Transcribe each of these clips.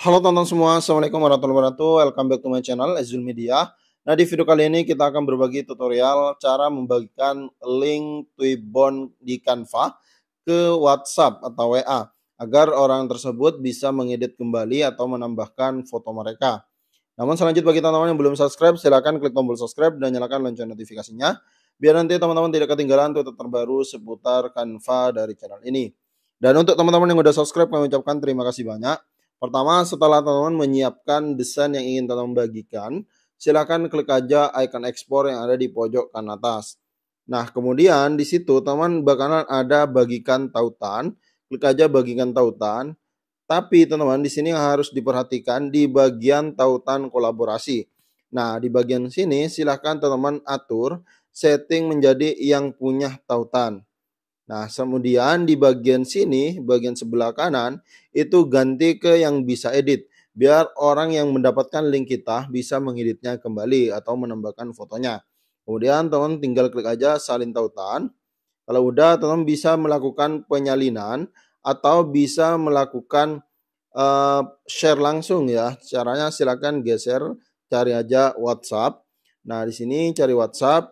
Halo teman-teman semua, Assalamualaikum warahmatullahi wabarakatuh Welcome back to my channel, Azul Media Nah di video kali ini kita akan berbagi tutorial Cara membagikan link Twibbon di Canva Ke WhatsApp atau WA Agar orang tersebut bisa mengedit kembali Atau menambahkan foto mereka Namun selanjutnya bagi teman-teman yang belum subscribe Silahkan klik tombol subscribe dan nyalakan lonceng notifikasinya Biar nanti teman-teman tidak ketinggalan Tutorial terbaru seputar Canva dari channel ini Dan untuk teman-teman yang sudah subscribe Kami ucapkan terima kasih banyak Pertama, setelah teman-teman menyiapkan desain yang ingin teman-teman bagikan, silakan klik aja icon ekspor yang ada di pojok kanan atas. Nah, kemudian di situ teman bakalan ada bagikan tautan. Klik aja bagikan tautan. Tapi teman-teman di sini harus diperhatikan di bagian tautan kolaborasi. Nah, di bagian sini silakan teman-teman atur setting menjadi yang punya tautan. Nah, kemudian di bagian sini, bagian sebelah kanan, itu ganti ke yang bisa edit. Biar orang yang mendapatkan link kita bisa mengeditnya kembali atau menambahkan fotonya. Kemudian teman tinggal klik aja salin tautan. Kalau udah, teman bisa melakukan penyalinan atau bisa melakukan uh, share langsung ya. Caranya silakan geser, cari aja WhatsApp. Nah, di sini cari WhatsApp,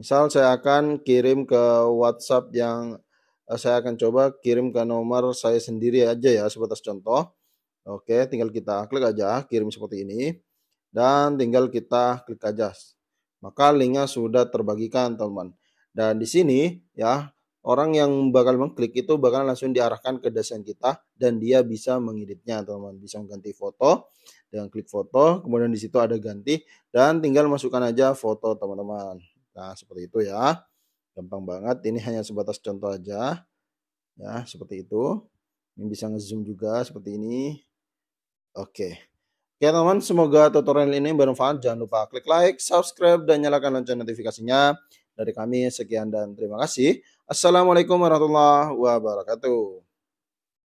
Misal saya akan kirim ke WhatsApp yang eh, saya akan coba kirim ke nomor saya sendiri aja ya sebatas contoh. Oke, tinggal kita klik aja kirim seperti ini dan tinggal kita klik aja. Maka linknya sudah terbagikan teman Dan di sini ya orang yang bakal mengklik itu bakal langsung diarahkan ke desain kita dan dia bisa mengeditnya teman bisa mengganti foto dengan klik foto kemudian di situ ada ganti dan tinggal masukkan aja foto teman-teman Nah, seperti itu ya. Gampang banget. Ini hanya sebatas contoh aja. Ya, seperti itu. Ini bisa ngezoom juga seperti ini. Oke. Oke teman-teman, semoga tutorial ini bermanfaat. Jangan lupa klik like, subscribe, dan nyalakan lonceng notifikasinya. Dari kami, sekian dan terima kasih. Assalamualaikum warahmatullahi wabarakatuh.